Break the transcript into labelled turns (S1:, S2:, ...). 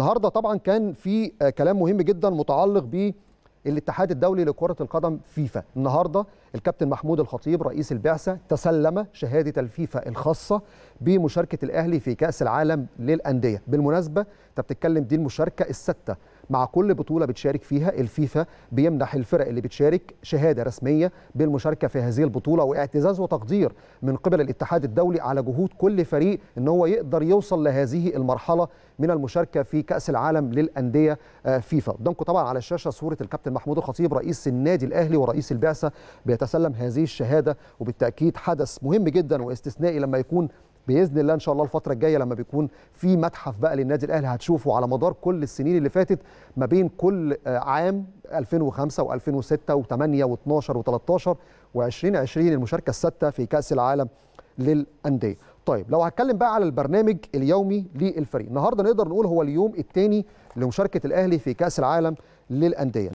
S1: النهارده طبعا كان في آه، كلام مهم جدا متعلق بالاتحاد الدولي لكرة القدم فيفا، النهارده الكابتن محمود الخطيب رئيس البعثة تسلم شهادة الفيفا الخاصة بمشاركة الأهلي في كأس العالم للأندية، بالمناسبة أنت بتتكلم دي المشاركة الستة مع كل بطوله بتشارك فيها الفيفا بيمنح الفرق اللي بتشارك شهاده رسميه بالمشاركه في هذه البطوله واعتزاز وتقدير من قبل الاتحاد الدولي على جهود كل فريق ان هو يقدر يوصل لهذه المرحله من المشاركه في كاس العالم للانديه آه، فيفا قدامكم طبعا على الشاشه صوره الكابتن محمود الخطيب رئيس النادي الاهلي ورئيس البعثه بيتسلم هذه الشهاده وبالتاكيد حدث مهم جدا واستثنائي لما يكون باذن الله ان شاء الله الفتره الجايه لما بيكون في متحف بقى للنادي الاهلي هتشوفه على مدار كل السنين اللي فاتت ما بين كل آه، عام 2005 و2006 و8 و12 و13 و2020 المشاركه السادسه في كاس العالم للانديه طيب لو هتكلم بقى على البرنامج اليومي للفريق النهارده نقدر نقول هو اليوم الثاني لمشاركه الاهلي في كاس العالم للانديه